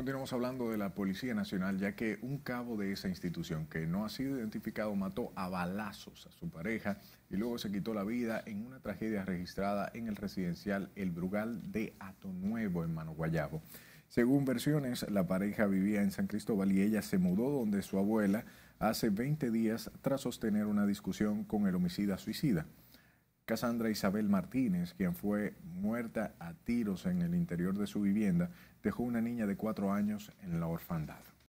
Continuamos hablando de la Policía Nacional, ya que un cabo de esa institución que no ha sido identificado mató a balazos a su pareja y luego se quitó la vida en una tragedia registrada en el residencial El Brugal de Atonuevo, en Mano Guayabo. Según versiones, la pareja vivía en San Cristóbal y ella se mudó donde su abuela hace 20 días tras sostener una discusión con el homicida suicida. Casandra Isabel Martínez, quien fue muerta a tiros en el interior de su vivienda, dejó una niña de cuatro años en la orfandad.